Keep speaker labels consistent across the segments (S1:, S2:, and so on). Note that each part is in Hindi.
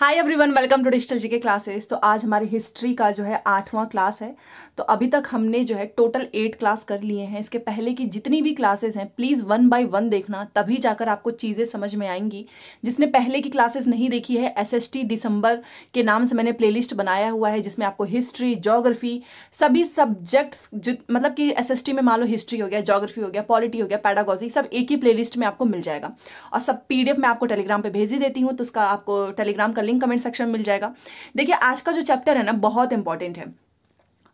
S1: hi everyone welcome to digital G K classes तो आज हमारी हिस्ट्री का जो है आठवां क्लास है तो अभी तक हमने जो है टोटल एट क्लास कर लिए हैं इसके पहले की जितनी भी क्लासेस हैं प्लीज़ वन बाय वन देखना तभी जाकर आपको चीज़ें समझ में आएंगी जिसने पहले की क्लासेस नहीं देखी है एस दिसंबर के नाम से मैंने प्लेलिस्ट बनाया हुआ है जिसमें आपको हिस्ट्री जोग्राफी सभी सब्जेक्ट्स मतलब कि एस में मान लो हिस्ट्री हो गया जोग्राफी हो गया पॉलिटी हो गया पैडागोजी सब एक ही प्लेलिस्ट में आपको मिल जाएगा और सब पी मैं आपको टेलीग्राम पर भेज ही देती हूँ तो उसका आपको टेलीग्राम का लिंक कमेंट सेक्शन मिल जाएगा देखिए आज का जो चैप्टर है ना बहुत इंपॉर्टेंट है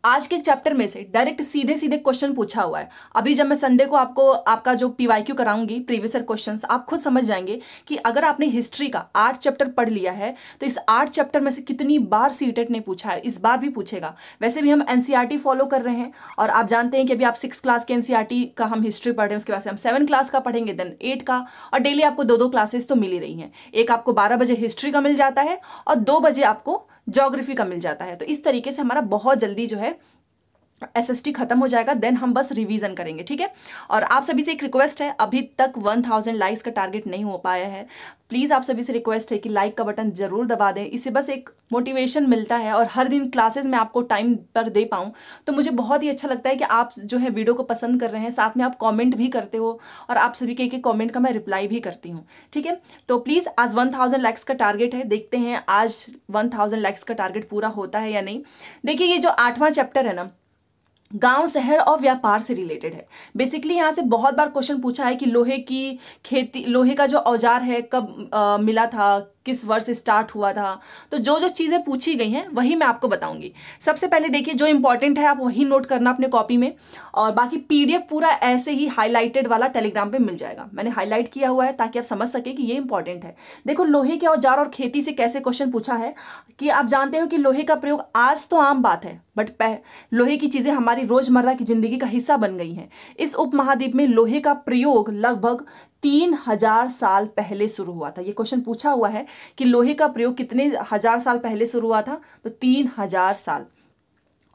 S1: आज के चैप्टर में से डायरेक्ट सीधे सीधे क्वेश्चन पूछा हुआ है अभी जब मैं संडे को आपको आपका जो पी वाई क्यू कराऊंगी प्रीवियस क्वेश्चन आप खुद समझ जाएंगे कि अगर आपने हिस्ट्री का आठ चैप्टर पढ़ लिया है तो इस आठ चैप्टर में से कितनी बार सी e ने पूछा है इस बार भी पूछेगा वैसे भी हम एनसीआरटी फॉलो e कर रहे हैं और आप जानते हैं कि अभी आप सिक्स क्लास के एनसीआरटी e का हम हिस्ट्री पढ़ रहे हैं उसके बाद से हम सेवन क्लास का पढ़ेंगे देन एट का और डेली आपको दो दो क्लासेस तो मिल ही रही हैं एक आपको बारह बजे हिस्ट्री का मिल जाता है और दो बजे आपको जोग्राफी का मिल जाता है तो इस तरीके से हमारा बहुत जल्दी जो है एस एस टी खत्म हो जाएगा देन हम बस रिवीजन करेंगे ठीक है और आप सभी से एक रिक्वेस्ट है अभी तक 1000 लाइक्स का टारगेट नहीं हो पाया है प्लीज़ आप सभी से रिक्वेस्ट है कि लाइक का बटन जरूर दबा दें इससे बस एक मोटिवेशन मिलता है और हर दिन क्लासेस में आपको टाइम पर दे पाऊँ तो मुझे बहुत ही अच्छा लगता है कि आप जो है वीडियो को पसंद कर रहे हैं साथ में आप कॉमेंट भी करते हो और आप सभी के एक कॉमेंट का मैं रिप्लाई भी करती हूँ ठीक है तो प्लीज़ आज थाउजेंड लाइक्स का टारगेट है देखते हैं आज थाउजेंड लाइक्स का टारगेट पूरा होता है या नहीं देखिए ये जो आठवां चैप्टर है ना गांव शहर और व्यापार से रिलेटेड है बेसिकली यहाँ से बहुत बार क्वेश्चन पूछा है कि लोहे की खेती लोहे का जो औजार है कब आ, मिला था किस वर्ष स्टार्ट हुआ था तो जो जो चीज़ें पूछी गई हैं वही मैं आपको बताऊंगी सबसे पहले देखिए जो इंपॉर्टेंट है आप वही नोट करना अपने कॉपी में और बाकी पीडीएफ पूरा ऐसे ही हाईलाइटेड वाला टेलीग्राम पे मिल जाएगा मैंने हाईलाइट किया हुआ है ताकि आप समझ सके कि ये इंपॉर्टेंट है देखो लोहे के औजार और खेती से कैसे क्वेश्चन पूछा है कि आप जानते हो कि लोहे का प्रयोग आज तो आम बात है बट लोहे की चीज़ें हमारी रोज़मर्रा की ज़िंदगी का हिस्सा बन गई हैं इस उपमहाद्वीप में लोहे का प्रयोग लगभग तीन हजार साल पहले शुरू हुआ था ये क्वेश्चन पूछा हुआ है कि लोहे का प्रयोग कितने हजार साल पहले शुरू हुआ था तो तीन हजार साल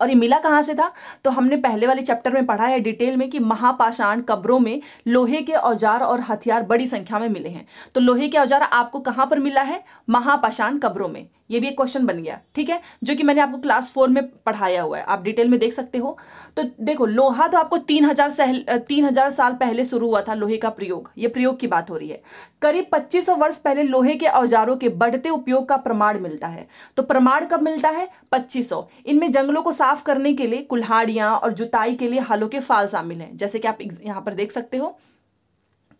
S1: और ये मिला कहाँ से था तो हमने पहले वाले चैप्टर में पढ़ा है डिटेल में कि महापाषाण कब्रों में लोहे के औजार और हथियार बड़ी संख्या में मिले हैं तो लोहे के औजार आपको कहाँ पर मिला है महापाषाण कब्रों में ये भी एक क्वेश्चन बन गया ठीक है जो कि मैंने आपको क्लास फोर में पढ़ाया हुआ है आप डिटेल में देख सकते हो तो देखो लोहा तो आपको तीन हजार सहल तीन हजार साल पहले शुरू हुआ था लोहे का प्रयोग ये प्रयोग की बात हो रही है करीब 2500 वर्ष पहले लोहे के औजारों के बढ़ते उपयोग का प्रमाण मिलता है तो प्रमाण कब मिलता है पच्चीस इनमें जंगलों को साफ करने के लिए कुल्हाड़ियां और जुताई के लिए हलों के फाल शामिल हैं जैसे कि आप यहाँ पर देख सकते हो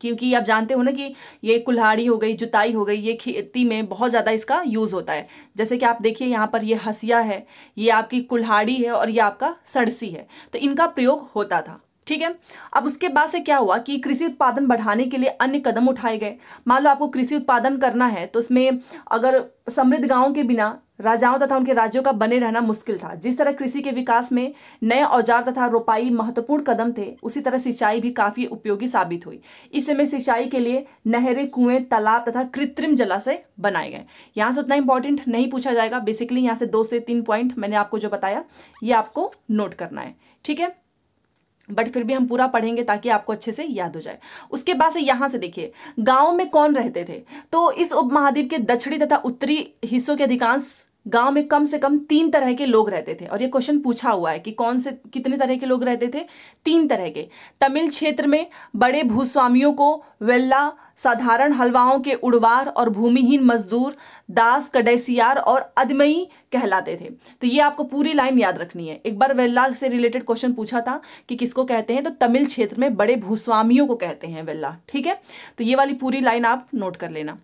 S1: क्योंकि आप जानते हो ना कि ये कुल्हाड़ी हो गई जुताई हो गई ये खेती में बहुत ज़्यादा इसका यूज़ होता है जैसे कि आप देखिए यहाँ पर ये हसिया है ये आपकी कुल्हाड़ी है और ये आपका सड़सी है तो इनका प्रयोग होता था ठीक है अब उसके बाद से क्या हुआ कि कृषि उत्पादन बढ़ाने के लिए अन्य कदम उठाए गए मान लो आपको कृषि उत्पादन करना है तो उसमें अगर समृद्ध गाँव के बिना राजाओं तथा उनके राज्यों का बने रहना मुश्किल था जिस तरह कृषि के विकास में नए औजार तथा रोपाई महत्वपूर्ण कदम थे उसी तरह सिंचाई भी काफी उपयोगी साबित हुई इस समय सिंचाई के लिए नहरें कुएं तालाब तथा कृत्रिम जलाशय बनाए गए यहाँ से उतना इंपॉर्टेंट नहीं पूछा जाएगा बेसिकली यहाँ से दो से तीन पॉइंट मैंने आपको जो बताया ये आपको नोट करना है ठीक है बट फिर भी हम पूरा पढ़ेंगे ताकि आपको अच्छे से याद हो जाए उसके बाद से यहां से देखिए गांव में कौन रहते थे तो इस उपमहाद्वीप के दक्षिणी तथा उत्तरी हिस्सों के अधिकांश गांव में कम से कम तीन तरह के लोग रहते थे और ये क्वेश्चन पूछा हुआ है कि कौन से कितने तरह के लोग रहते थे तीन तरह के तमिल क्षेत्र में बड़े भूस्वामियों को वेल्ला साधारण हलवाओं के उड़वार और भूमिहीन मजदूर दास कडेसियार और अदमयी कहलाते थे तो ये आपको पूरी लाइन याद रखनी है एक बार वेल्ला से रिलेटेड क्वेश्चन पूछा था कि किसको कहते हैं तो तमिल क्षेत्र में बड़े भूस्वामियों को कहते हैं वेल्ला ठीक है तो ये वाली पूरी लाइन आप नोट कर लेना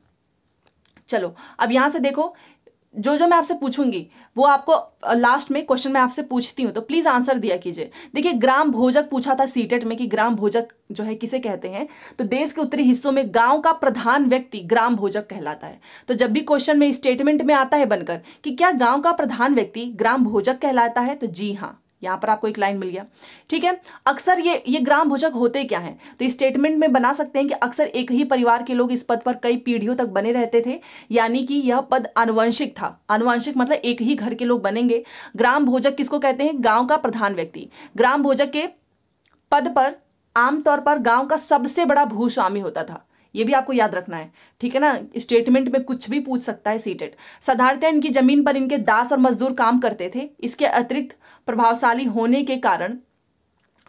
S1: चलो अब यहां से देखो जो जो मैं आपसे पूछूंगी वो आपको लास्ट में क्वेश्चन मैं आपसे पूछती हूँ तो प्लीज़ आंसर दिया कीजिए देखिए ग्राम भोजक पूछा था सीटेट e में कि ग्राम भोजक जो है किसे कहते हैं तो देश के उत्तरी हिस्सों में गांव का प्रधान व्यक्ति ग्राम भोजक कहलाता है तो जब भी क्वेश्चन में स्टेटमेंट में आता है बनकर कि क्या गांव का प्रधान व्यक्ति ग्राम भोजक कहलाता है तो जी हाँ यहां पर आपको एक लाइन मिल गया ठीक है अक्सर ये ये ग्राम भोजक होते क्या हैं तो स्टेटमेंट में बना सकते हैं कि अक्सर एक ही परिवार के लोग इस पद पर कई पीढ़ियों तक बने रहते थे यानी कि यह पद अनुवंशिक था अनुवंशिक मतलब एक ही घर के लोग बनेंगे ग्राम भोजक किसको कहते हैं गांव का प्रधान व्यक्ति ग्राम भोजक के पद पर आमतौर पर गांव का सबसे बड़ा भूस्वामी होता था ये भी आपको याद रखना है ठीक है ना स्टेटमेंट में कुछ भी पूछ सकता है सीटेट साधारणतः इनकी जमीन पर इनके दास और मजदूर काम करते थे इसके अतिरिक्त प्रभावशाली होने के कारण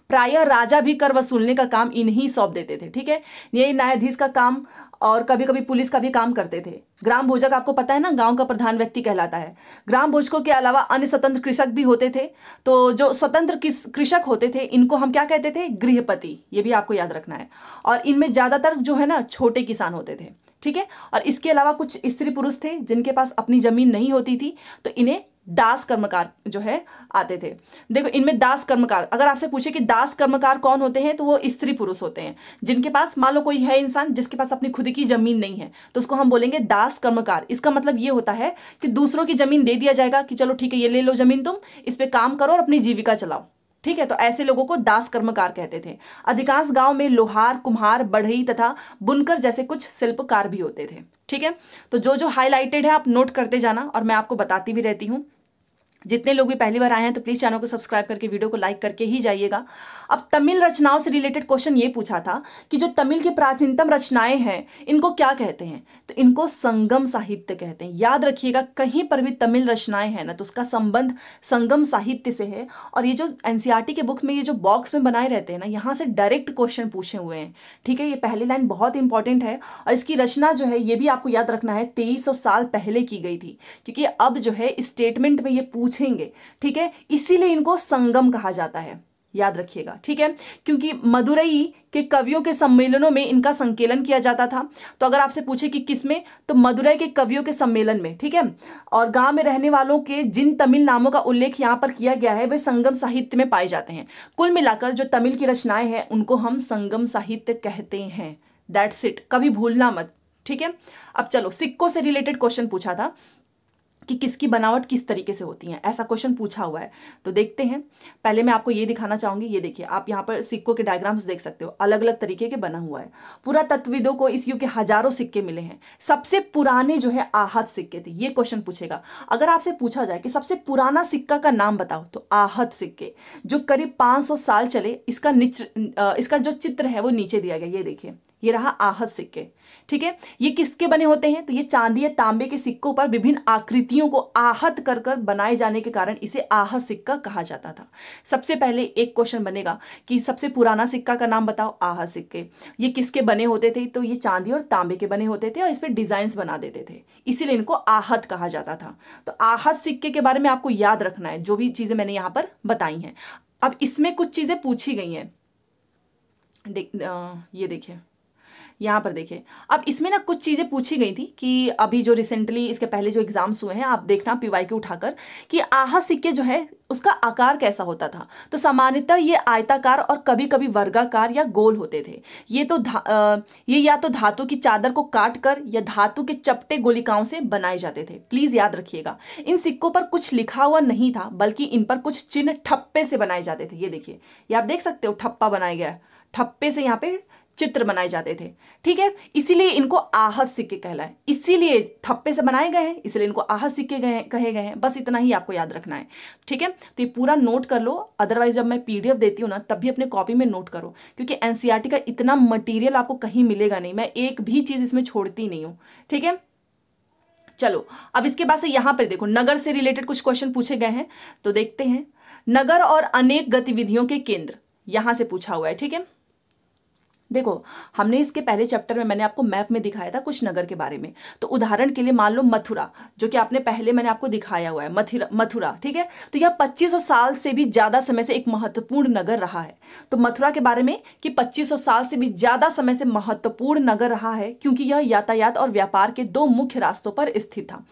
S1: प्रायः राजा भी कर वसूलने का काम इन्हीं सौंप देते थे ठीक है यही न्यायाधीश का काम और कभी कभी पुलिस का भी काम करते थे ग्राम भोजक आपको पता है ना गांव का प्रधान व्यक्ति कहलाता है ग्राम भोजकों के अलावा अन्य स्वतंत्र कृषक भी होते थे तो जो स्वतंत्र कृषक होते थे इनको हम क्या कहते थे गृहपति ये भी आपको याद रखना है और इनमें ज़्यादातर जो है ना छोटे किसान होते थे ठीक है और इसके अलावा कुछ स्त्री पुरुष थे जिनके पास अपनी ज़मीन नहीं होती थी तो इन्हें दास कर्मकार जो है आते थे देखो इनमें दास कर्मकार अगर आपसे पूछे कि दास कर्मकार कौन होते हैं तो वो स्त्री पुरुष होते हैं जिनके पास मान लो कोई है इंसान जिसके पास अपनी खुद की जमीन नहीं है तो उसको हम बोलेंगे दास कर्मकार इसका मतलब ये होता है कि दूसरों की जमीन दे दिया जाएगा कि चलो ठीक है ये ले लो जमीन तुम इस पर काम करो और अपनी जीविका चलाओ ठीक है तो ऐसे लोगों को दास कर्मकार कहते थे अधिकांश गांव में लोहार कुम्हार बढ़ई तथा बुनकर जैसे कुछ शिल्पकार भी होते थे ठीक है तो जो जो हाईलाइटेड है आप नोट करते जाना और मैं आपको बताती भी रहती हूँ जितने लोग भी पहली बार आए हैं तो प्लीज़ चैनल को सब्सक्राइब करके वीडियो को लाइक करके ही जाइएगा अब तमिल रचनाओं से रिलेटेड क्वेश्चन ये पूछा था कि जो तमिल की प्राचीनतम रचनाएं हैं इनको क्या कहते हैं तो इनको संगम साहित्य कहते हैं याद रखिएगा कहीं पर भी तमिल रचनाएं हैं ना तो उसका संबंध संगम साहित्य से है और ये जो एन e के बुक में ये जो बॉक्स में बनाए रहते हैं ना यहाँ से डायरेक्ट क्वेश्चन पूछे हुए हैं ठीक है ये पहली लाइन बहुत इंपॉर्टेंट है और इसकी रचना जो है ये भी आपको याद रखना है तेईस साल पहले की गई थी क्योंकि अब जो है स्टेटमेंट में ये पूछ पूछेंगे ठीक है इसीलिए इनको संगम कहा जाता है याद रखिएगा ठीक है क्योंकि मदुरई के कवियों के सम्मेलनों में इनका संकेलन किया जाता था तो अगर आपसे पूछे कि किस में तो मदुरई के कवियों के सम्मेलन में ठीक है और गांव में रहने वालों के जिन तमिल नामों का उल्लेख यहाँ पर किया गया है वे संगम साहित्य में पाए जाते हैं कुल मिलाकर जो तमिल की रचनाएं हैं उनको हम संगम साहित्य कहते हैं दैट्स इट कभी भूलना मत ठीक है अब चलो सिक्कों से रिलेटेड क्वेश्चन पूछा था कि किसकी बनावट किस तरीके से होती है ऐसा क्वेश्चन पूछा हुआ है तो देखते हैं पहले मैं आपको ये दिखाना चाहूंगी ये देखिए आप यहाँ पर सिक्कों के डायग्राम्स देख सकते हो अलग अलग तरीके के बना हुआ है पूरा तत्विदों को इस युग के हजारों सिक्के मिले हैं सबसे पुराने जो है आहत सिक्के थे ये क्वेश्चन पूछेगा अगर आपसे पूछा जाए कि सबसे पुराना सिक्का का नाम बताओ तो आहत सिक्के जो करीब पांच साल चले इसका इसका जो चित्र है वो नीचे दिया गया ये देखिए ये रहा आहत सिक्के ठीक है ये किसके बने होते हैं तो ये चांदी या तांबे के सिक्कों पर विभिन्न आकृतियों को आहत कर कर बनाए जाने के कारण इसे आहत सिक्का कहा जाता था सबसे पहले एक क्वेश्चन बनेगा कि सबसे पुराना सिक्का का नाम बताओ आहत सिक्के ये किसके बने होते थे तो ये चांदी और तांबे के बने होते थे और इसमें डिजाइन बना देते थे इसीलिए इनको आहत कहा जाता था तो आहत सिक्के के बारे में आपको याद रखना है जो भी चीज़ें मैंने यहां पर बताई हैं अब इसमें कुछ चीज़ें पूछी गई हैं ये देखिए यहाँ पर देखिए अब इसमें ना कुछ चीज़ें पूछी गई थी कि अभी जो रिसेंटली इसके पहले जो एग्ज़ाम्स हुए हैं आप देखना पीवाई के उठाकर कि आहा सिक्के जो है उसका आकार कैसा होता था तो सामान्यतः ये आयताकार और कभी कभी वर्गाकार या गोल होते थे ये तो आ, ये या तो धातु की चादर को काट कर या धातु के चपटे गोलिकाओं से बनाए जाते थे प्लीज़ याद रखिएगा इन सिक्कों पर कुछ लिखा हुआ नहीं था बल्कि इन पर कुछ चिन्ह ठप्पे से बनाए जाते थे ये देखिए ये आप देख सकते हो ठप्पा बनाया गया ठप्पे से यहाँ पे चित्र बनाए जाते थे ठीक है इसीलिए इनको आहत सिक्के कहलाए इसीलिए थप्पे से बनाए गए हैं इसलिए इनको आहत सिक्के गए कहे गए हैं बस इतना ही आपको याद रखना है ठीक है तो ये पूरा नोट कर लो अदरवाइज जब मैं पीडीएफ देती हूँ ना तब भी अपने कॉपी में नोट करो क्योंकि एनसीईआरटी का इतना मटीरियल आपको कहीं मिलेगा नहीं मैं एक भी चीज़ इसमें छोड़ती नहीं हूँ ठीक है चलो अब इसके बाद से यहाँ पर देखो नगर से रिलेटेड कुछ क्वेश्चन पूछे गए हैं तो देखते हैं नगर और अनेक गतिविधियों के केंद्र यहाँ से पूछा हुआ है ठीक है देखो हमने इसके पहले चैप्टर में मैंने आपको मैप में दिखाया था कुछ नगर के बारे में तो उदाहरण के लिए मान लो मथुरा जो कि आपने पहले मैंने आपको दिखाया हुआ है मथुरा ठीक है तो यह 2500 साल से भी ज़्यादा समय से एक महत्वपूर्ण नगर रहा है तो मथुरा के बारे में कि 2500 साल से भी ज़्यादा समय से महत्वपूर्ण नगर रहा है क्योंकि यह यातायात और व्यापार के दो मुख्य रास्तों पर स्थित था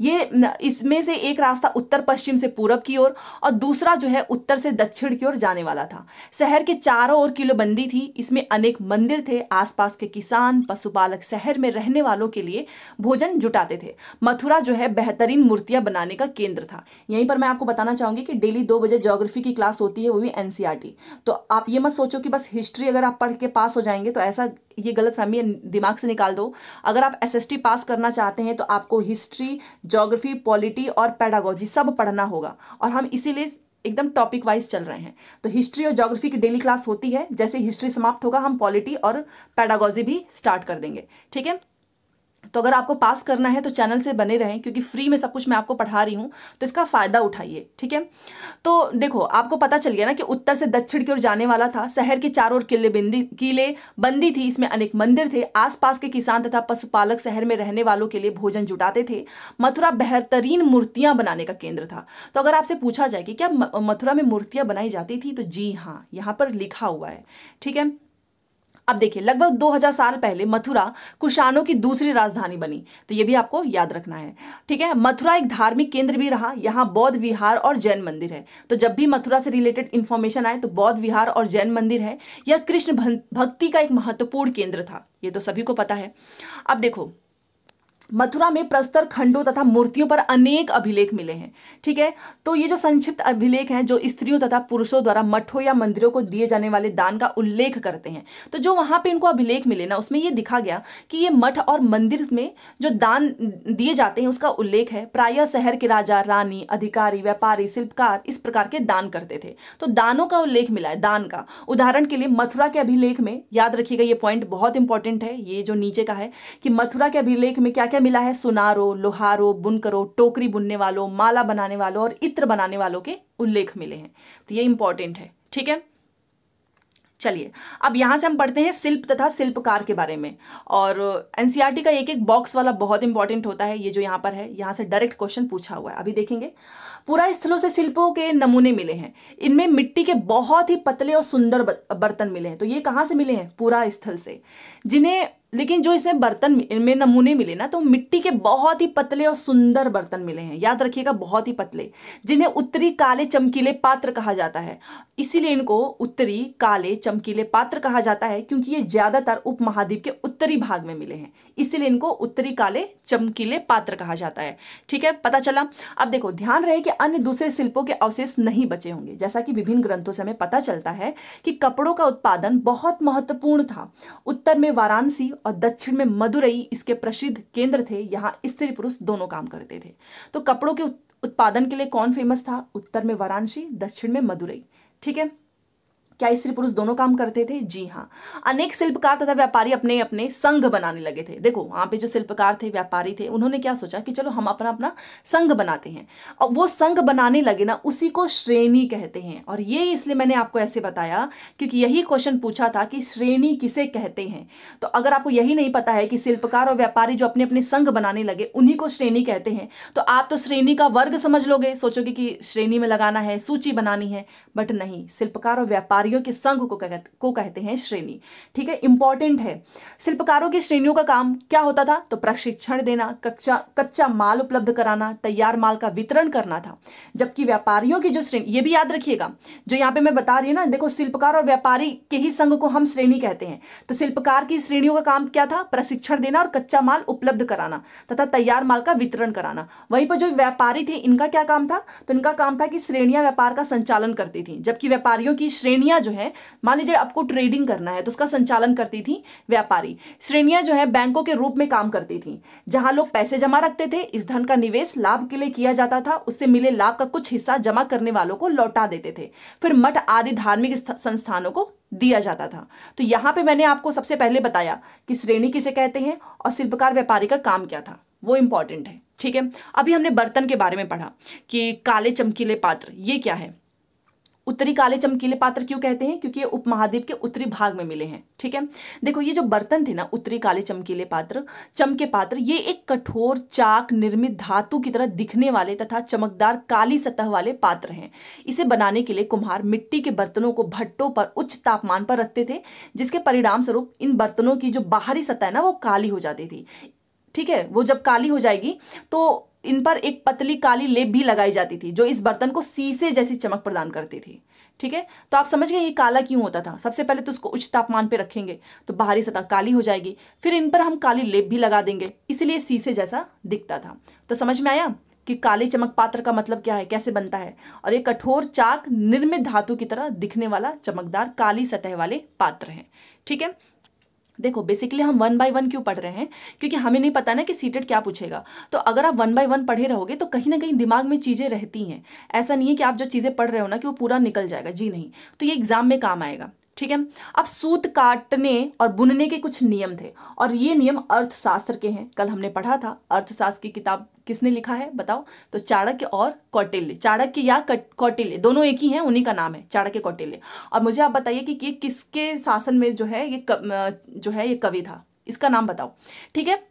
S1: ये इसमें से एक रास्ता उत्तर पश्चिम से पूरब की ओर और, और दूसरा जो है उत्तर से दक्षिण की ओर जाने वाला था शहर के चारों ओर किलोबंदी थी इसमें अनेक मंदिर थे आसपास के किसान पशुपालक शहर में रहने वालों के लिए भोजन जुटाते थे मथुरा जो है बेहतरीन मूर्तियां बनाने का केंद्र था यहीं पर मैं आपको बताना चाहूंगी कि डेली दो बजे ज्योग्राफी की क्लास होती है वो भी एनसीआरटी तो आप ये मत सोचो कि बस हिस्ट्री अगर आप पढ़ के पास हो जाएंगे तो ऐसा ये गलत फहमी दिमाग से निकाल दो अगर आप एसएसटी पास करना चाहते हैं तो आपको हिस्ट्री जोग्राफी पॉलिटी और पैडागोजी सब पढ़ना होगा और हम इसीलिए एकदम टॉपिक वाइज चल रहे हैं तो हिस्ट्री और जोग्राफी की डेली क्लास होती है जैसे हिस्ट्री समाप्त होगा हम पॉलिटी और पैडागोजी भी स्टार्ट कर देंगे ठीक है तो अगर आपको पास करना है तो चैनल से बने रहें क्योंकि फ्री में सब कुछ मैं आपको पढ़ा रही हूँ तो इसका फ़ायदा उठाइए ठीक है तो देखो आपको पता चल गया ना कि उत्तर से दक्षिण की ओर जाने वाला था शहर के चारों ओर किले बिंदी किले बंदी थी इसमें अनेक मंदिर थे आसपास के किसान तथा पशुपालक शहर में रहने वालों के लिए भोजन जुटाते थे मथुरा बेहतरीन मूर्तियाँ बनाने का केंद्र था तो अगर आपसे पूछा जाए कि क्या मथुरा में मूर्तियाँ बनाई जाती थी तो जी हाँ यहाँ पर लिखा हुआ है ठीक है अब देखिए लगभग 2000 साल पहले मथुरा कुशानों की दूसरी राजधानी बनी तो ये भी आपको याद रखना है ठीक है मथुरा एक धार्मिक केंद्र भी रहा यहाँ बौद्ध विहार और जैन मंदिर है तो जब भी मथुरा से रिलेटेड इन्फॉर्मेशन आए तो बौद्ध विहार और जैन मंदिर है यह कृष्ण भक्ति का एक महत्वपूर्ण केंद्र था ये तो सभी को पता है अब देखो मथुरा में प्रस्तर खंडों तथा मूर्तियों पर अनेक अभिलेख मिले हैं ठीक है तो ये जो संक्षिप्त अभिलेख हैं जो स्त्रियों तथा पुरुषों द्वारा मठों या मंदिरों को दिए जाने वाले दान का उल्लेख करते हैं तो जो वहां पे इनको अभिलेख मिले ना उसमें ये दिखा गया कि ये मठ और मंदिर में जो दान दिए जाते हैं उसका उल्लेख है प्राय शहर के राजा रानी अधिकारी व्यापारी शिल्पकार इस प्रकार के दान करते थे तो दानों का उल्लेख मिला है दान का उदाहरण के लिए मथुरा के अभिलेख में याद रखिएगा ये पॉइंट बहुत इंपॉर्टेंट है ये जो नीचे का है कि मथुरा के अभिलेख में क्या क्या मिला है सुनारो लोहारो बुनकरो टोकरी बुनने वालों माला बनाने वालों और इत्र बनाने वालों के उल्लेख मिले हैं तो ये इंपॉर्टेंट है ठीक है चलिए अब यहां से हम पढ़ते हैं शिल्प तथा शिल्पकार के बारे में और एनसीईआरटी e का एक एक बॉक्स वाला बहुत इंपॉर्टेंट होता है ये जो यहां पर है यहां से डायरेक्ट क्वेश्चन पूछा हुआ है अभी देखेंगे पूरा स्थलों से शिल्पों के नमूने मिले हैं इनमें मिट्टी के बहुत ही पतले और सुंदर बर्तन मिले हैं तो ये कहां से मिले हैं पूरा स्थल से जिन्हें लेकिन जो इसमें बर्तन में नमूने मिले ना तो मिट्टी के बहुत ही पतले और सुंदर बर्तन मिले हैं याद रखिएगा बहुत ही पतले जिन्हें उत्तरी काले चमकीले पात्र कहा जाता है इसीलिए इनको उत्तरी काले चमकीले पात्र कहा जाता है क्योंकि ये ज्यादातर उपमहाद्वीप के उत्तरी भाग में मिले हैं इसीलिए इनको उत्तरी काले चमकीले पात्र कहा जाता है ठीक है पता चला अब देखो ध्यान रहे कि अन्य दूसरे शिल्पों के अवशेष नहीं बचे होंगे जैसा कि विभिन्न ग्रंथों से हमें पता चलता है कि कपड़ों का उत्पादन बहुत महत्वपूर्ण था उत्तर में वाराणसी और दक्षिण में मदुरई इसके प्रसिद्ध केंद्र थे यहाँ स्त्री पुरुष दोनों काम करते थे तो कपड़ों के उत्पादन के लिए कौन फेमस था उत्तर में वाराणसी दक्षिण में मदुरई ठीक है क्या स्त्री पुरुष दोनों काम करते थे जी हाँ अनेक शिल्पकार तथा व्यापारी अपने अपने संघ बनाने लगे थे देखो वहां पे जो शिल्पकार थे व्यापारी थे उन्होंने क्या सोचा कि चलो हम अपना अपना संघ बनाते हैं और वो संघ बनाने लगे ना उसी को श्रेणी कहते हैं और ये इसलिए मैंने आपको ऐसे बताया क्योंकि यही क्वेश्चन पूछा था कि श्रेणी किसे कहते हैं तो अगर आपको यही नहीं पता है कि शिल्पकार और व्यापारी जो अपने अपने संघ बनाने लगे उन्हीं को श्रेणी कहते हैं तो आप तो श्रेणी का वर्ग समझ लोगे सोचोगे कि श्रेणी में लगाना है सूची बनानी है बट नहीं शिल्पकार और व्यापारी शिल्पकारियों के संघ को कहते को कहते हैं श्रेणी ठीक है इंपॉर्टेंट है शिल्पकारों की श्रेणियों का काम क्या होता था तो प्रशिक्षण देना कच्चा कच्चा माल उपलब्ध कराना तैयार माल का वितरण करना था जबकि व्यापारियों की जो श्रेणी ये भी याद रखिएगा जो यहाँ पे मैं बता रही हूँ ना देखो शिल्पकार और व्यापारी के ही संघ को हम श्रेणी कहते हैं तो शिल्पकार की श्रेणियों का काम क्या था प्रशिक्षण देना और कच्चा माल उपलब्ध कराना तथा तैयार माल का वितरण कराना वहीं पर जो व्यापारी थे इनका क्या काम था तो इनका काम था कि श्रेणियां व्यापार का संचालन करती थी जबकि व्यापारियों की श्रेणियां श्रेणियां जो है मान लीजिए आपको ट्रेडिंग करना है तो उसका संचालन करती थी व्यापारी श्रेणियां जो है बैंकों के रूप में काम करती थी जहां लोग पैसे जमा रखते थे इस धन का निवेश लाभ के लिए किया जाता था उससे मिले लाभ का कुछ हिस्सा जमा करने वालों को लौटा देते थे फिर मठ आदि धार्मिक संस्थानों को दिया जाता था तो यहाँ पे मैंने आपको सबसे पहले बताया कि श्रेणी किसे कहते हैं और शिल्पकार व्यापारी का काम क्या था वो इंपॉर्टेंट है ठीक है अभी हमने बर्तन के बारे में पढ़ा कि काले चमकीले पात्र ये क्या है उत्तरी काले चमकीले पात्र क्यों कहते हैं क्योंकि ये उपमहाद्वीप के उत्तरी भाग में मिले हैं ठीक है देखो ये जो बर्तन थे ना उत्तरी काले चमकीले पात्र चमके पात्र ये एक कठोर चाक निर्मित धातु की तरह दिखने वाले तथा चमकदार काली सतह वाले पात्र हैं इसे बनाने के लिए कुम्हार मिट्टी के बर्तनों को भट्टों पर उच्च तापमान पर रखते थे जिसके परिणाम स्वरूप इन बर्तनों की जो बाहरी सतह है ना वो काली हो जाती थी ठीक है वो जब काली हो जाएगी तो इन पर एक पतली काली लेप भी लगाई जाती थी जो इस बर्तन को सीसे जैसी चमक प्रदान करती थी ठीक है तो आप समझ गए ये काला क्यों होता था सबसे पहले तो उसको उच्च तापमान पे रखेंगे तो बाहरी सतह काली हो जाएगी फिर इन पर हम काली लेप भी लगा देंगे इसलिए सीसे जैसा दिखता था तो समझ में आया कि काले चमक पात्र का मतलब क्या है कैसे बनता है और ये कठोर चाक निर्मित धातु की तरह दिखने वाला चमकदार काली सतह वाले पात्र है ठीक है देखो बेसिकली हम वन बाय वन क्यों पढ़ रहे हैं क्योंकि हमें नहीं पता ना कि सीटेड क्या पूछेगा तो अगर आप वन बाय वन पढ़े रहोगे तो कहीं ना कहीं दिमाग में चीज़ें रहती हैं ऐसा नहीं है कि आप जो चीज़ें पढ़ रहे हो ना कि वो पूरा निकल जाएगा जी नहीं तो ये एग्जाम में काम आएगा ठीक है अब सूत काटने और बुनने के कुछ नियम थे और ये नियम अर्थशास्त्र के हैं कल हमने पढ़ा था अर्थशास्त्र की किताब किसने लिखा है बताओ तो चाणक्य और कौटिल्य चाणक्य या कौटिल्य दोनों एक ही हैं उन्हीं का नाम है चाणक्य कौटिल्य और मुझे आप बताइए कि ये किसके शासन में जो है ये जो है ये कवि था इसका नाम बताओ ठीक है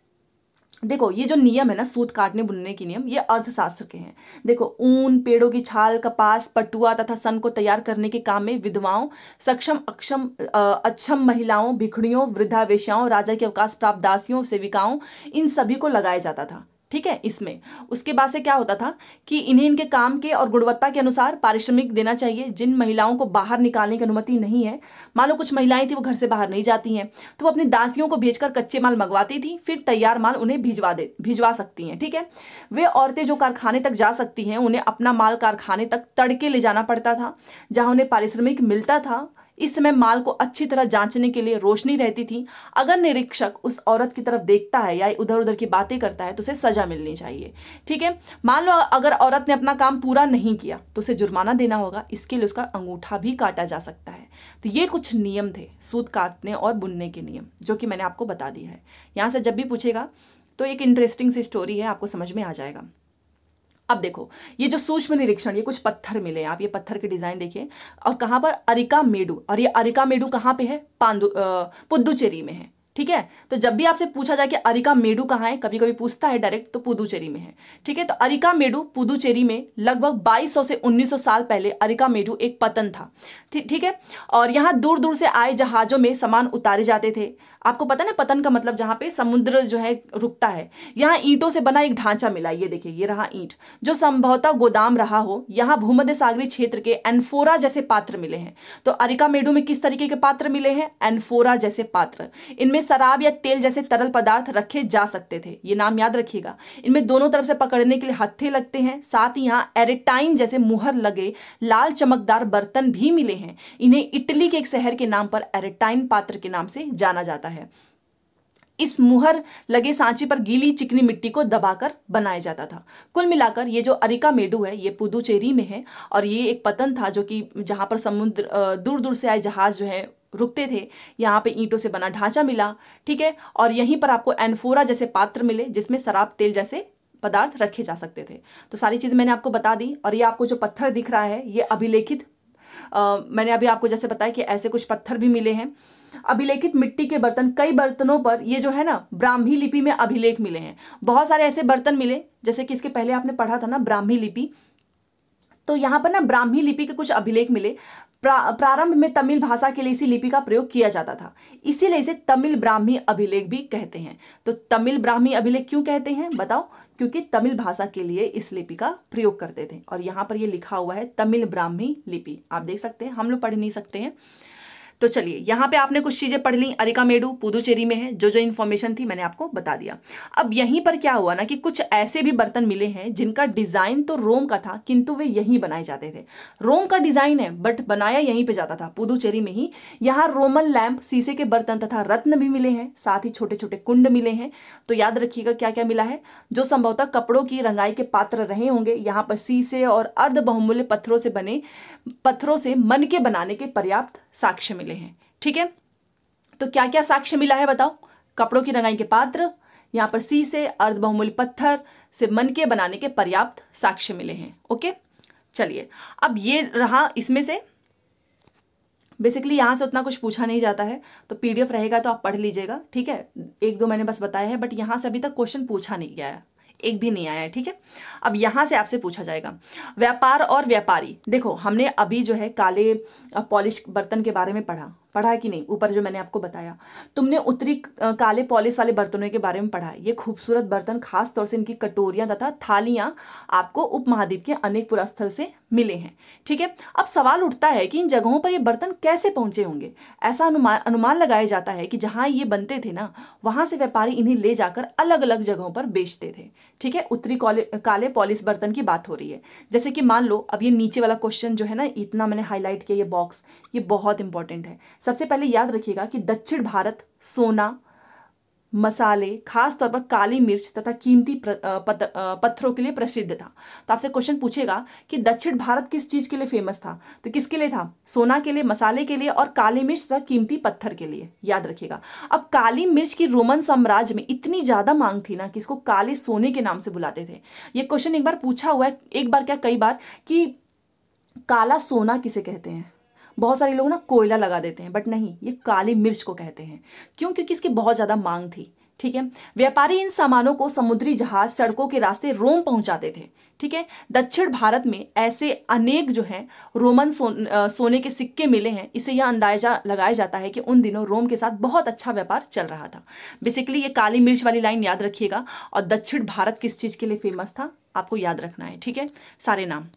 S1: देखो ये जो नियम है ना सूत काटने बुनने के नियम ये अर्थशास्त्र के हैं देखो ऊन पेड़ों की छाल कपास पटुआ तथा सन को तैयार करने के काम में विधवाओं सक्षम अक्षम अक्षम महिलाओं भिखड़ियों वृद्धावेशाओं राजा के अवकाश प्राप्त दासियों सेविकाओं इन सभी को लगाया जाता था ठीक है इसमें उसके बाद से क्या होता था कि इन्हें इनके काम के और गुणवत्ता के अनुसार पारिश्रमिक देना चाहिए जिन महिलाओं को बाहर निकालने की अनुमति नहीं है मान लो कुछ महिलाएं थी वो घर से बाहर नहीं जाती हैं तो वो अपनी दासियों को भेजकर कच्चे माल मंगवाती थी फिर तैयार माल उन्हें भिजवा दे भिजवा सकती हैं ठीक है वे औरतें जो कारखाने तक जा सकती हैं उन्हें अपना माल कारखाने तक तड़के ले जाना पड़ता था जहाँ उन्हें पारिश्रमिक मिलता था इस समय माल को अच्छी तरह जांचने के लिए रोशनी रहती थी अगर निरीक्षक उस औरत की तरफ देखता है या उधर उधर की बातें करता है तो उसे सजा मिलनी चाहिए ठीक है मान लो अगर औरत ने अपना काम पूरा नहीं किया तो उसे जुर्माना देना होगा इसके लिए उसका अंगूठा भी काटा जा सकता है तो ये कुछ नियम थे सूद काटने और बुनने के नियम जो कि मैंने आपको बता दिया है यहाँ से जब भी पूछेगा तो एक इंटरेस्टिंग सी स्टोरी है आपको समझ में आ जाएगा अब देखो ये जो सूक्ष्म निरीक्षण ये कुछ पत्थर मिले आप ये पत्थर के डिजाइन देखिए और कहाँ पर अरिका मेडू और ये अरिका मेडू कहाँ पे है पांडु पुद्दुचेरी में है ठीक है तो जब भी आपसे पूछा जाए कि अरिका मेडू कहाँ है कभी कभी पूछता है डायरेक्ट तो पुदुचेरी में है ठीक है तो अरिका मेडू पुदुचेरी में लगभग 2200 से 1900 साल पहले अरिका मेडू एक पतन था ठीक है और यहाँ दूर दूर से आए जहाज़ों में सामान उतारे जाते थे आपको पता ना पतन का मतलब जहां पे समुद्र जो है रुकता है यहाँ ईंटों से बना एक ढांचा मिला ये देखिए ये रहा ईंट जो संभवतः गोदाम रहा हो यहाँ भूमध्य सागरी क्षेत्र के एनफोरा जैसे पात्र मिले हैं तो अरिका मेडू में किस तरीके के पात्र मिले हैं एनफोरा जैसे पात्र इनमें शराब या तेल जैसे तरल पदार्थ रखे जा सकते थे ये नाम याद रखिएगा इनमें दोनों तरफ से पकड़ने के लिए हत्थे लगते हैं साथ ही यहाँ एरेटाइन जैसे मुहर लगे लाल चमकदार बर्तन भी मिले हैं इन्हें इटली के एक शहर के नाम पर एरेटाइन पात्र के नाम से जाना जाता है है इस मुहर लगे सांचे पर गीली चिकनी मिट्टी को दबाकर बनाया जाता था कुल मिलाकर ये जो अरिका मेडू है ये पुदुचेरी में है और ये एक पतन था जो कि जहाँ पर समुद्र दूर दूर से आए जहाज़ जो है रुकते थे यहाँ पे ईंटों से बना ढांचा मिला ठीक है और यहीं पर आपको एनफोरा जैसे पात्र मिले जिसमें शराब तेल जैसे पदार्थ रखे जा सकते थे तो सारी चीज़ मैंने आपको बता दी और ये आपको जो पत्थर दिख रहा है ये अभिलेखित आ, मैंने अभी आपको जैसे बताया कि ऐसे कुछ पत्थर भी मिले हैं अभिलेखित मिट्टी के बर्तन कई बर्तनों पर ये जो है ना ब्राह्मी लिपि में अभिलेख मिले हैं बहुत सारे ऐसे बर्तन मिले जैसे कि इसके पहले आपने पढ़ा था ना ब्राह्मी लिपि तो यहाँ पर ना ब्राह्मी लिपि के कुछ अभिलेख मिले प्रा, प्रारंभ में तमिल भाषा के लिए इसी लिपि का प्रयोग किया जाता था इसीलिए इसे तमिल ब्राह्मी अभिलेख भी कहते हैं तो तमिल ब्राह्मी अभिलेख क्यों कहते हैं बताओ क्योंकि तमिल भाषा के लिए इस लिपि का प्रयोग करते थे और यहाँ पर ये लिखा हुआ है तमिल ब्राह्मी लिपि आप देख सकते हैं हम लोग पढ़ नहीं सकते हैं तो चलिए यहाँ पे आपने कुछ चीज़ें पढ़ ली अरिका मेडू पुदुचेरी में है जो जो इन्फॉर्मेशन थी मैंने आपको बता दिया अब यहीं पर क्या हुआ ना कि कुछ ऐसे भी बर्तन मिले हैं जिनका डिज़ाइन तो रोम का था किंतु वे यहीं बनाए जाते थे रोम का डिज़ाइन है बट बनाया यहीं पर जाता था पुदुचेरी में ही यहाँ रोमन लैम्प सीसे के बर्तन तथा रत्न भी मिले हैं साथ ही छोटे छोटे कुंड मिले हैं तो याद रखिएगा क्या क्या मिला है जो संभवतः कपड़ों की रंगाई के पात्र रहे होंगे यहाँ पर सीसे और अर्ध बहुमूल्य पत्थरों से बने पत्थरों से मन के बनाने के पर्याप्त साक्ष्य मिले हैं ठीक है तो क्या क्या साक्ष्य मिला है बताओ कपड़ों की रंगाई के पात्र यहां पर सी से अर्ध बहुमूल्य पत्थर से मन के बनाने के पर्याप्त साक्ष्य मिले हैं ओके चलिए अब ये रहा इसमें से बेसिकली यहां से उतना कुछ पूछा नहीं जाता है तो पीडीएफ रहेगा तो आप पढ़ लीजिएगा ठीक है एक दो मैंने बस बताया है बट यहां से अभी तक क्वेश्चन पूछा नहीं गया है एक भी नहीं आया है ठीक है अब यहां से आपसे पूछा जाएगा व्यापार और व्यापारी देखो हमने अभी जो है काले पॉलिश बर्तन के बारे में पढ़ा पढ़ा कि नहीं ऊपर जो मैंने आपको बताया तुमने उत्तरी काले पॉलिस वाले बर्तनों के बारे में पढ़ा ये खूबसूरत बर्तन खास तौर से इनकी कटोरियां तथा थालियां आपको उपमहाद्वीप के अनेक पुरास्थल से मिले हैं ठीक है अब सवाल उठता है कि इन जगहों पर ये बर्तन कैसे पहुंचे होंगे ऐसा अनुमान अनुमान लगाया जाता है कि जहाँ ये बनते थे ना वहाँ से व्यापारी इन्हें ले जाकर अलग अलग जगहों पर बेचते थे ठीक है उत्तरी काले पॉलिस बर्तन की बात हो रही है जैसे कि मान लो अब ये नीचे वाला क्वेश्चन जो है ना इतना मैंने हाईलाइट किया ये बॉक्स ये बहुत इंपॉर्टेंट है सबसे पहले याद रखिएगा कि दक्षिण भारत सोना मसाले खास तौर पर काली मिर्च तथा कीमती पत्थरों के लिए प्रसिद्ध था तो आपसे क्वेश्चन पूछेगा कि दक्षिण भारत किस चीज़ के लिए फेमस था तो किसके लिए था सोना के लिए मसाले के लिए और काली मिर्च तथा कीमती पत्थर के लिए याद रखिएगा अब काली मिर्च की रोमन साम्राज्य में इतनी ज़्यादा मांग थी ना कि इसको काले सोने के नाम से बुलाते थे ये क्वेश्चन एक बार पूछा हुआ है एक बार क्या कई बार कि काला सोना किसे कहते हैं बहुत सारे लोग ना कोयला लगा देते हैं बट नहीं ये काली मिर्च को कहते हैं क्यों क्योंकि इसकी बहुत ज़्यादा मांग थी ठीक है व्यापारी इन सामानों को समुद्री जहाज सड़कों के रास्ते रोम पहुंचाते थे ठीक है दक्षिण भारत में ऐसे अनेक जो हैं रोमन सो, आ, सोने के सिक्के मिले हैं इसे यह अंदाजा लगाया जाता है कि उन दिनों रोम के साथ बहुत अच्छा व्यापार चल रहा था बेसिकली ये काली मिर्च वाली लाइन याद रखिएगा और दक्षिण भारत किस चीज़ के लिए फेमस था आपको याद रखना है ठीक है सारे नाम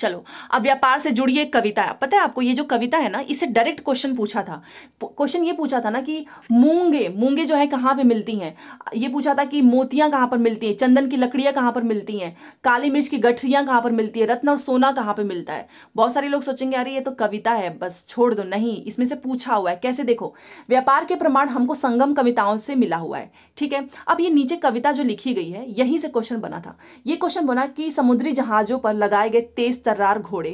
S1: चलो अब व्यापार से जुड़ी एक कविता है पता है आपको ये जो कविता है ना इसे डायरेक्ट क्वेश्चन पूछा था क्वेश्चन ये पूछा था ना कि मूंगे मूंगे जो है कहाँ पे मिलती हैं ये पूछा था कि मोतियाँ कहाँ पर मिलती हैं चंदन की लकड़ियाँ कहाँ पर मिलती हैं काली मिर्च की गठरियाँ कहाँ पर मिलती है रत्न और सोना कहाँ पर मिलता है बहुत सारे लोग सोचेंगे अरे ये तो कविता है बस छोड़ दो नहीं इसमें से पूछा हुआ है कैसे देखो व्यापार के प्रमाण हमको संगम कविताओं से मिला हुआ है ठीक है अब ये नीचे कविता जो लिखी गई है यहीं से क्वेश्चन बना था ये क्वेश्चन बना कि समुद्री जहाजों पर लगाए गए तेज तर्रार घोड़े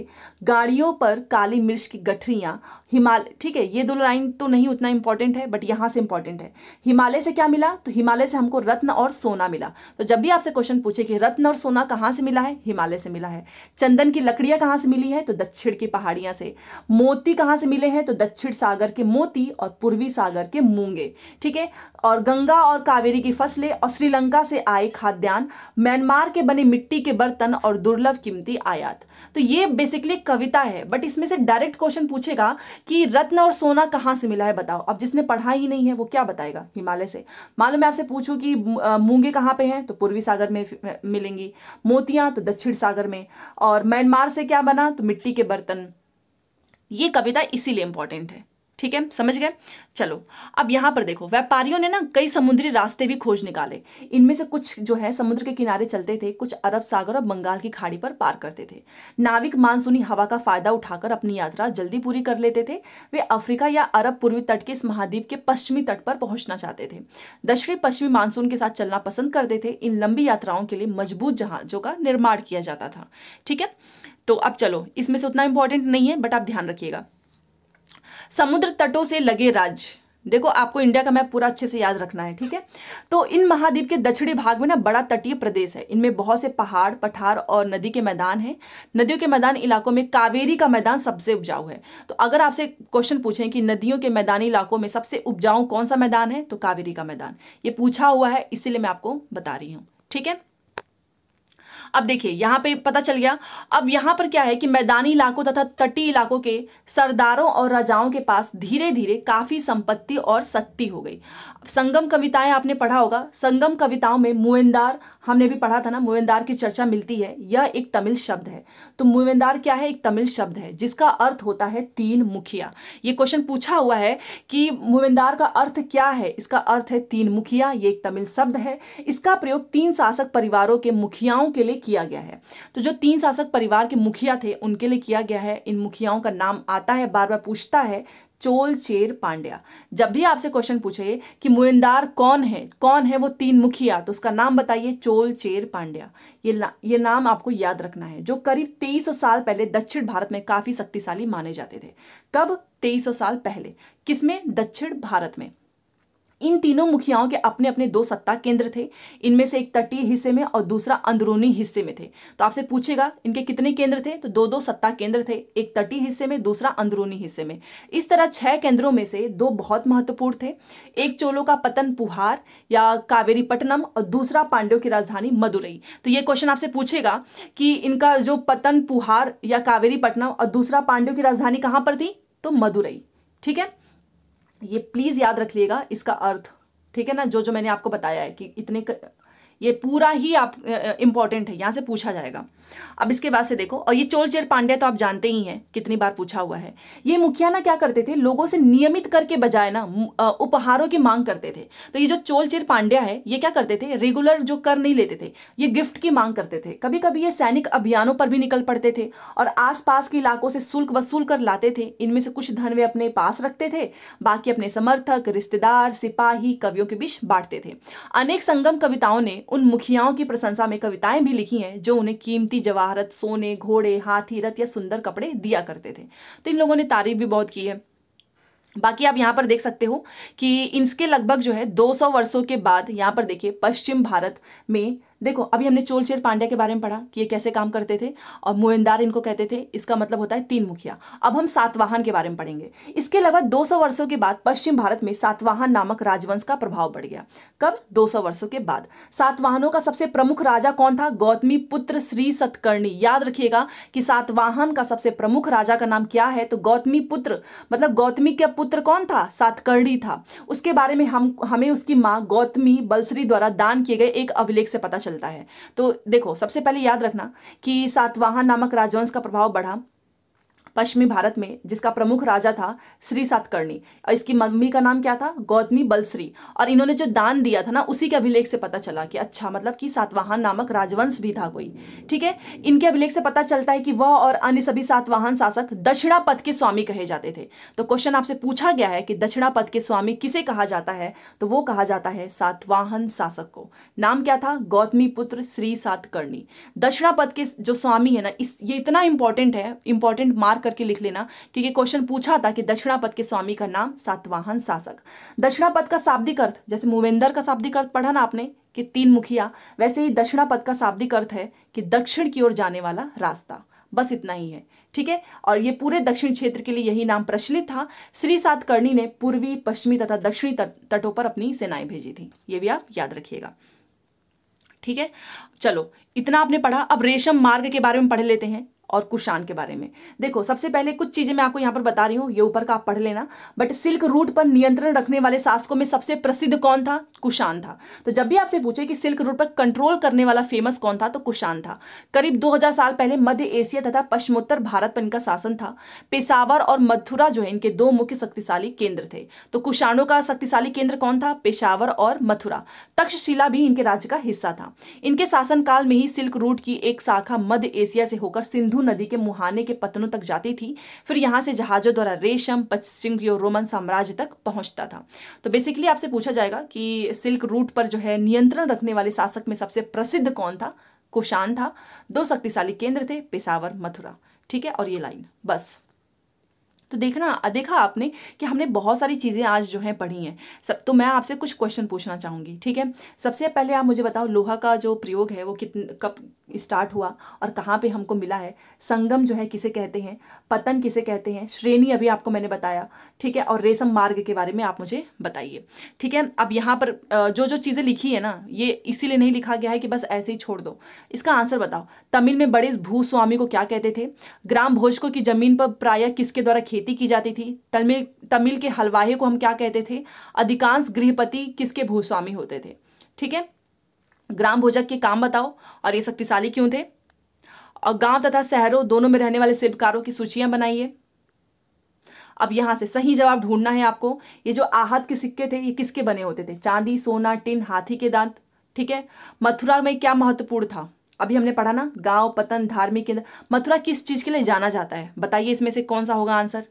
S1: गाड़ियों पर काली मिर्च की गठरियाँ हिमालय ठीक है ये दो लाइन तो नहीं उतना इंपॉर्टेंट है बट यहाँ से इंपॉर्टेंट है हिमालय से क्या मिला तो हिमालय से हमको रत्न और सोना मिला तो जब भी आपसे क्वेश्चन पूछे कि रत्न और सोना कहाँ से मिला है हिमालय से मिला है चंदन की लकड़ियाँ कहाँ से मिली है तो दक्षिण की पहाड़ियाँ से मोती कहाँ से मिले हैं तो दक्षिण सागर के मोती और पूर्वी सागर के मूंगे ठीक है और गंगा और कावेरी की फसलें और श्रीलंका से आए खाद्यान्न म्यांमार के बने मिट्टी के बर्तन और दुर्लभ कीमती आयात तो ये बेसिकली कविता है बट इसमें से डायरेक्ट क्वेश्चन पूछेगा कि रत्न और सोना कहाँ से मिला है बताओ अब जिसने पढ़ा ही नहीं है वो क्या बताएगा हिमालय से मालूम मैं आपसे पूछूँ कि मूंगे कहाँ पे हैं तो पूर्वी सागर में मिलेंगी मोतियाँ तो दक्षिण सागर में और म्यांमार से क्या बना तो मिट्टी के बर्तन ये कविता इसीलिए इंपॉर्टेंट है ठीक है समझ गए चलो अब यहाँ पर देखो व्यापारियों ने ना कई समुद्री रास्ते भी खोज निकाले इनमें से कुछ जो है समुद्र के किनारे चलते थे कुछ अरब सागर और बंगाल की खाड़ी पर पार करते थे नाविक मानसूनी हवा का फायदा उठाकर अपनी यात्रा जल्दी पूरी कर लेते थे वे अफ्रीका या अरब पूर्वी तट के इस महाद्वीप के पश्चिमी तट पर पहुंचना चाहते थे दक्षिणी पश्चिमी मानसून के साथ चलना पसंद करते थे इन लंबी यात्राओं के लिए मजबूत जहाजों का निर्माण किया जाता था ठीक है तो अब चलो इसमें से उतना इंपॉर्टेंट नहीं है बट आप ध्यान रखिएगा समुद्र तटों से लगे राज्य देखो आपको इंडिया का मैप पूरा अच्छे से याद रखना है ठीक है तो इन महाद्वीप के दक्षिणी भाग में ना बड़ा तटीय प्रदेश है इनमें बहुत से पहाड़ पठार और नदी के मैदान हैं नदियों के मैदान इलाकों में कावेरी का मैदान सबसे उपजाऊ है तो अगर आपसे क्वेश्चन पूछें कि नदियों के मैदानी इलाकों में सबसे उपजाऊ कौन सा मैदान है तो कावेरी का मैदान ये पूछा हुआ है इसीलिए मैं आपको बता रही हूँ ठीक है अब देखिए यहाँ पे पता चल गया अब यहाँ पर क्या है कि मैदानी इलाकों तथा तटीय इलाकों के सरदारों और राजाओं के पास धीरे धीरे काफी संपत्ति और शक्ति हो गई संगम कविताएं आपने पढ़ा होगा संगम कविताओं में मुवेंदार हमने भी पढ़ा था ना मुवेंदार की चर्चा मिलती है यह एक तमिल शब्द है तो मुविंदार क्या है एक तमिल शब्द है जिसका अर्थ होता है तीन मुखिया ये क्वेश्चन पूछा हुआ है कि मुवेंदार का अर्थ क्या है इसका अर्थ है तीन मुखिया ये एक तमिल शब्द है इसका प्रयोग तीन शासक परिवारों के मुखियाओं के लिए किया गया है तो जो तीन शासक परिवार के मुखिया थे उनके लिए किया गया है इन मुखियाओं का नाम आता है बार बार पूछता है चोल चेर पांड्या जब भी आपसे क्वेश्चन पूछे कि मुइंदार कौन है कौन है वो तीन मुखिया तो उसका नाम बताइए चोल चेर पांड्या ये ना, ये नाम आपको याद रखना है जो करीब 2300 साल पहले दक्षिण भारत में काफी शक्तिशाली माने जाते थे कब 2300 साल पहले किसमें दक्षिण भारत में इन तीनों मुखियाओं के अपने अपने दो सत्ता केंद्र थे इनमें से एक तटीय हिस्से में और दूसरा अंदरूनी हिस्से में थे तो आपसे पूछेगा इनके कितने केंद्र थे तो दो दो सत्ता केंद्र थे एक तटीय हिस्से में दूसरा अंदरूनी हिस्से में इस तरह छह केंद्रों में से दो बहुत महत्वपूर्ण थे एक चोलो का पतन पुहार या कावेरीपट्टनम और दूसरा पांड्यों की राजधानी मदुरई तो ये क्वेश्चन आपसे पूछेगा कि इनका जो पतन पुहार या कावेरीपट्टनम और दूसरा पांड्यों की राजधानी कहां पर थी तो मदुरई ठीक है ये प्लीज़ याद रख लिएगा इसका अर्थ ठीक है ना जो जो मैंने आपको बताया है कि इतने ये पूरा ही आप इंपॉर्टेंट है यहाँ से पूछा जाएगा अब इसके बाद से देखो और ये चोल चेर पांड्या तो आप जानते ही हैं कितनी बार पूछा हुआ है ये मुखिया ना क्या करते थे लोगों से नियमित करके बजाय ना उपहारों की मांग करते थे तो ये जो चोल चेर पांड्या है ये क्या करते थे रेगुलर जो कर नहीं लेते थे ये गिफ्ट की मांग करते थे कभी कभी ये सैनिक अभियानों पर भी निकल पड़ते थे और आस के इलाकों से शुल्क वसूल कर लाते थे इनमें से कुछ धन वे अपने पास रखते थे बाकी अपने समर्थक रिश्तेदार सिपाही कवियों के बीच बांटते थे अनेक संगम कविताओं ने उन मुखियाओं की प्रशंसा में कविताएं भी लिखी हैं जो उन्हें कीमती जवाहरत सोने घोड़े हाथी रथ या सुंदर कपड़े दिया करते थे तो इन लोगों ने तारीफ भी बहुत की है बाकी आप यहाँ पर देख सकते हो कि इनके लगभग जो है 200 वर्षों के बाद यहाँ पर देखिए पश्चिम भारत में देखो अभी हमने चोलचेर पांड्या के बारे में पढ़ा कि ये कैसे काम करते थे और मोहिंदार इनको कहते थे इसका मतलब होता है तीन मुखिया अब हम सातवाहन के बारे में पढ़ेंगे इसके अलावा 200 वर्षों के बाद पश्चिम भारत में सातवाहन नामक राजवंश का प्रभाव पड़ गया कब 200 वर्षों के बाद सातवाहनों का सबसे प्रमुख राजा कौन था गौतमी पुत्र श्री सतकर्णी याद रखिएगा कि सातवाहन का सबसे प्रमुख राजा का नाम क्या है तो गौतमी पुत्र मतलब गौतमी का पुत्र कौन था सातकर्णी था उसके बारे में हम हमें उसकी माँ गौतमी बलश्री द्वारा दान किए गए एक अभिलेख से पता चलता है तो देखो सबसे पहले याद रखना कि सातवाहन नामक राजवंश का प्रभाव बढ़ा पश्चिमी भारत में जिसका प्रमुख राजा था श्री सातकर्णी और इसकी मम्मी का नाम क्या था गौतमी बलश्री और इन्होंने जो दान दिया था ना उसी के अभिलेख से पता चला कि अच्छा मतलब कि सातवाहन नामक राजवंश भी था कोई ठीक है इनके अभिलेख से पता चलता है कि वह और अन्य सभी सातवाहन शासक दक्षिणा पथ के स्वामी कहे जाते थे तो क्वेश्चन आपसे पूछा गया है कि दक्षिणा पथ के स्वामी किसे कहा जाता है तो वो कहा जाता है सातवाहन शासक को नाम क्या था गौतमी पुत्र श्री सातकर्णी दक्षिणा पथ के जो स्वामी है ना इस ये इतना इंपॉर्टेंट है इंपॉर्टेंट मार्क करके लिख लेना क्योंकि क्वेश्चन पूछा था कि दक्षिणापद के स्वामी का नाम सातवाहन शासक दक्षिणापद का शाब्दिक अर्थ जैसे मुवेंदर का शाब्दिक अर्थ पढ़ा ना आपने कि तीन मुखिया वैसे ही दक्षिणापद का शाब्दिक अर्थ है कि दक्षिण की ओर जाने वाला रास्ता बस इतना ही है ठीक है और ये पूरे दक्षिण क्षेत्र के लिए यही नाम प्रचलित था श्री सात कर्णी ने पूर्वी पश्चिमी तथा दक्षिणी तटों पर अपनी सेनाएं भेजी थी ये भी आप याद रखिएगा ठीक है चलो इतना आपने पढ़ा अब रेशम मार्ग के बारे में पढ़ लेते हैं और कुशान के बारे में देखो सबसे पहले कुछ चीज़ें मैं आपको यहाँ पर बता रही हूँ ये ऊपर का आप पढ़ लेना बट सिल्क रूट पर नियंत्रण रखने वाले शासकों में सबसे प्रसिद्ध कौन था कुशान था तो जब भी आपसे पूछे कि सिल्क रूट पर कंट्रोल करने वाला फेमस कौन था तो कुशान था करीब 2000 साल पहले मध्य एशिया तथा पश्चिमोत्तर भारत पर इनका शासन था पेशावर और मथुरा जो है इनके दो मुख्य शक्तिशाली केंद्र थे तो कुशानों का शक्तिशाली केंद्र कौन था पेशावर और मथुरा तक्षशिला भी इनके राज्य का हिस्सा था इनके शासनकाल में ही सिल्क रूट की एक शाखा मध्य एशिया से होकर सिंधु सिंधु नदी के मुहाने के पतनों तक जाती थी फिर यहाँ से जहाज़ों द्वारा रेशम पश्चिम की ओर रोमन साम्राज्य तक पहुंचता था तो बेसिकली आपसे पूछा जाएगा कि सिल्क रूट पर जो है नियंत्रण रखने वाले शासक में सबसे प्रसिद्ध कौन था कुशान था दो शक्तिशाली केंद्र थे पेशावर मथुरा ठीक है और ये लाइन बस तो देखना देखा आपने कि हमने बहुत सारी चीज़ें आज जो है पढ़ी हैं सब तो मैं आपसे कुछ क्वेश्चन पूछना चाहूंगी ठीक है सबसे पहले आप मुझे बताओ लोहा का जो प्रयोग है वो कितने कब स्टार्ट हुआ और कहाँ पे हमको मिला है संगम जो है किसे कहते हैं पतन किसे कहते हैं श्रेणी अभी आपको मैंने बताया ठीक है और रेशम मार्ग के बारे में आप मुझे बताइए ठीक है अब यहाँ पर जो जो चीज़ें लिखी है ना ये इसीलिए नहीं लिखा गया है कि बस ऐसे ही छोड़ दो इसका आंसर बताओ तमिल में बड़े भूस्वामी को क्या कहते थे ग्राम भोजकों की जमीन पर प्रायः किसके द्वारा खेती की जाती थी तमिल तमिल के हलवाहे को हम क्या कहते थे अधिकांश गृहपति किसके भूस्वामी होते थे ठीक है ग्राम भोजक के काम बताओ और ये शक्तिशाली क्यों थे और गांव तथा शहरों दोनों में रहने वाले शिल्पकारों की सूचियां बनाइए अब यहां से सही जवाब ढूंढना है आपको ये जो आहत के सिक्के थे ये किसके बने होते थे चांदी सोना टिन हाथी के दांत ठीक है मथुरा में क्या महत्वपूर्ण था अभी हमने पढ़ा ना गांव पतन धार्मिक केंद्र मथुरा किस चीज़ के लिए जाना जाता है बताइए इसमें से कौन सा होगा आंसर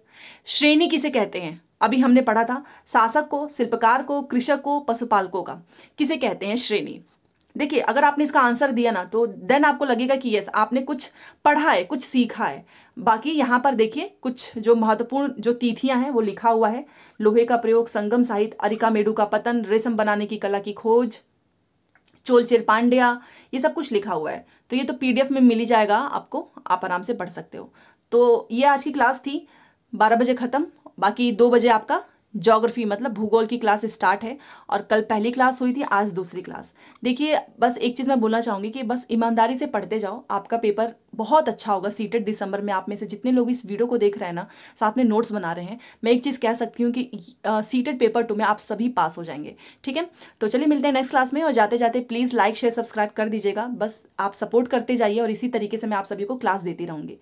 S1: श्रेणी किसे कहते हैं अभी हमने पढ़ा था शासक को शिल्पकार को कृषक को पशुपालकों का किसे कहते हैं श्रेणी देखिए अगर आपने इसका आंसर दिया ना तो देन आपको लगेगा कि यस आपने कुछ पढ़ा है कुछ सीखा है बाकी यहाँ पर देखिए कुछ जो महत्वपूर्ण जो तिथियां हैं वो लिखा हुआ है लोहे का प्रयोग संगम साहित्य अरिका मेडू का पतन रेशम बनाने की कला की खोज चोलचेर पांड्या ये सब कुछ लिखा हुआ है तो ये तो पीडीएफ में मिल ही जाएगा आपको आप आराम से पढ़ सकते हो तो ये आज की क्लास थी बारह बजे ख़त्म बाकी दो बजे आपका जोग्राफी मतलब भूगोल की क्लास स्टार्ट है और कल पहली क्लास हुई थी आज दूसरी क्लास देखिए बस एक चीज़ मैं बोलना चाहूँगी कि बस ईमानदारी से पढ़ते जाओ आपका पेपर बहुत अच्छा होगा सीटेड दिसंबर में आप में से जितने लोग इस वीडियो को देख रहे हैं ना साथ में नोट्स बना रहे हैं मैं एक चीज़ कह सकती हूँ कि सीटेड पेपर टू में आप सभी पास हो जाएंगे ठीक है तो चलिए मिलते हैं नेक्स्ट क्लास में और जाते जाते प्लीज़ लाइक शेयर सब्सक्राइब कर दीजिएगा बस आप सपोर्ट करते जाइए और इसी तरीके से मैं आप सभी को क्लास देती रहूँगी